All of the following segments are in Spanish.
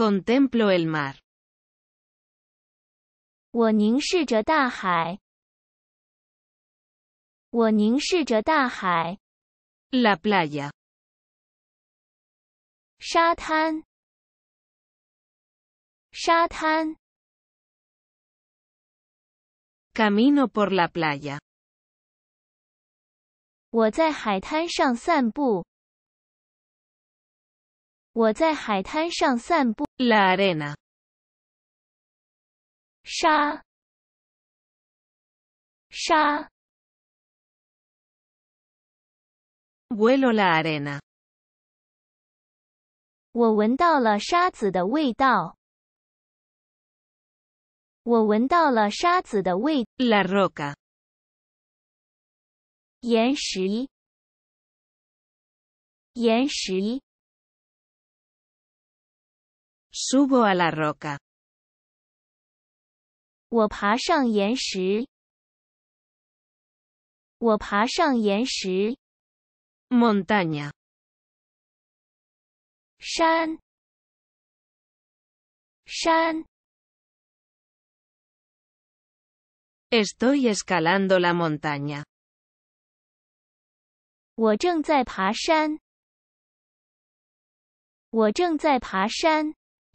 Contemplo el mar. 我凝视着大海。我凝视着大海。La playa. camino por la playa. 我在海滩上散步。我在海滩上散步。La arena，沙，沙。Vuelo la arena。我闻到了沙子的味道。我闻到了沙子的味。La roca，岩石，岩石。subo a la roca. wu jiang zhe yin shi. wu jiang zhe shi. montaña. shan. shan. estoy escalando la montaña. wu jiang zhe yin shi. wu jiang zhe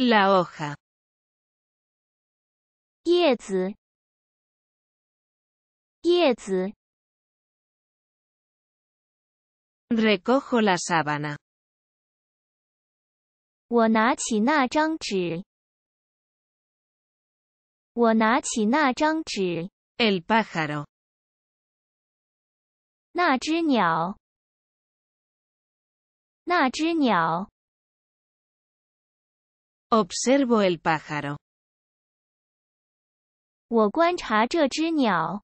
La hoja. Hojas. Hojas. Recojo la sábana. Wo nǎ qǐ nà zhāng zhǐ. El pájaro. Nà zhī Observo el pájaro。我观察这只鸟。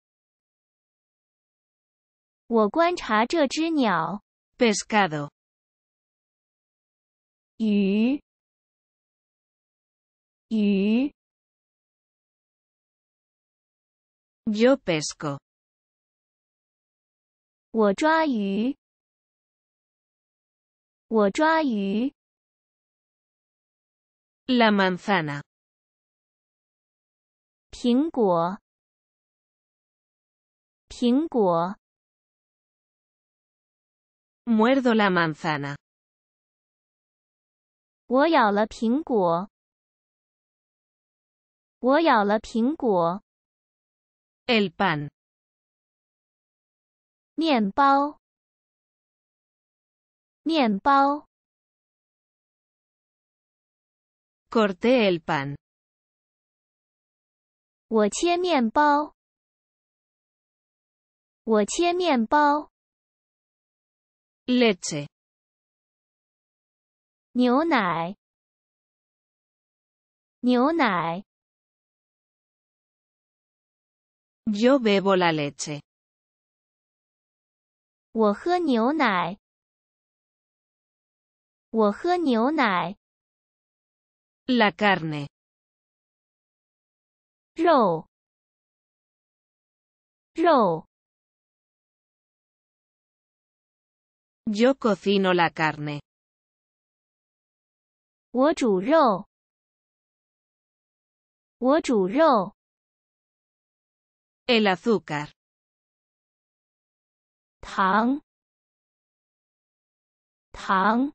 我观察这只鸟。Pescado。鱼。鱼。Yo pesco。我抓鱼。我抓鱼。La manzana. pingo pingo, Muerdo la manzana. Woyala la la pingo, El pan. Mien pao. Mien pao. Corté el pan. ¿O ché mianbao? Leche. ¿Niú nai? Yo bebo la leche. ¿O niú nai? ¿O niú nai? La carne. Rou. Yo cocino la carne. El azúcar. Tang. Tang.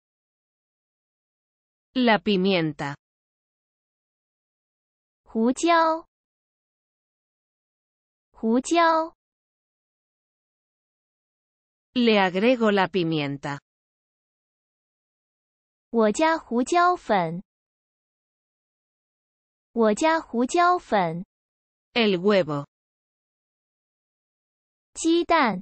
La pimienta. Hujiao. Hujiao. Le agrego la pimienta. Wojia Hujiao Fen. Wojia El huevo. Chitan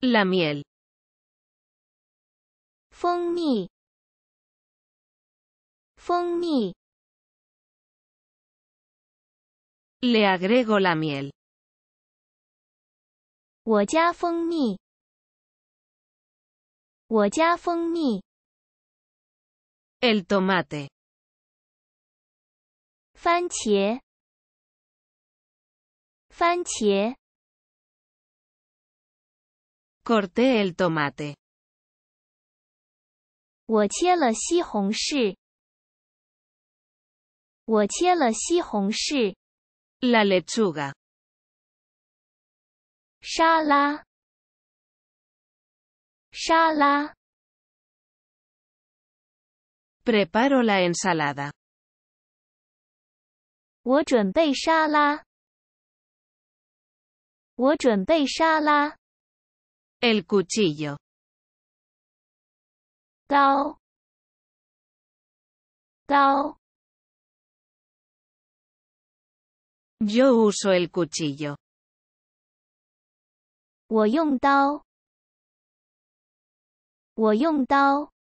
La miel. Fong mi. mi. Le agrego la miel. Wojia fong mi. Wojia Fong mi. El tomate. Fanchie. Fanchie. Corté el tomate. wachiel la shi hong shi. la shi la lechuga. shalal. shalal. preparo la ensalada. wadrum bi shalal. wadrum bi el cuchillo. Dao. Dao. Yo uso el cuchillo. dao.